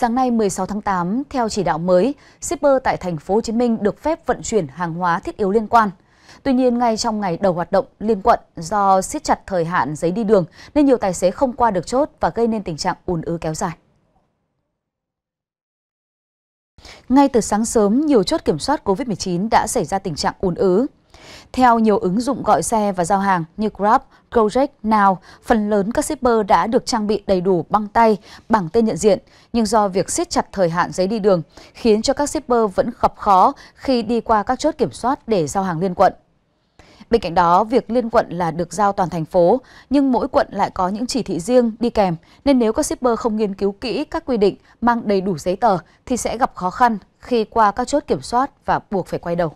Sáng nay 16 tháng 8, theo chỉ đạo mới, shipper tại thành phố Hồ Chí Minh được phép vận chuyển hàng hóa thiết yếu liên quan. Tuy nhiên, ngay trong ngày đầu hoạt động liên quận do siết chặt thời hạn giấy đi đường nên nhiều tài xế không qua được chốt và gây nên tình trạng ùn ứ kéo dài. Ngay từ sáng sớm, nhiều chốt kiểm soát COVID-19 đã xảy ra tình trạng ùn ứ. Theo nhiều ứng dụng gọi xe và giao hàng như Grab, Gojek, Now, phần lớn các shipper đã được trang bị đầy đủ băng tay, bảng tên nhận diện, nhưng do việc siết chặt thời hạn giấy đi đường khiến cho các shipper vẫn gặp khó khi đi qua các chốt kiểm soát để giao hàng liên quận. Bên cạnh đó, việc liên quận là được giao toàn thành phố, nhưng mỗi quận lại có những chỉ thị riêng đi kèm, nên nếu các shipper không nghiên cứu kỹ các quy định, mang đầy đủ giấy tờ thì sẽ gặp khó khăn khi qua các chốt kiểm soát và buộc phải quay đầu.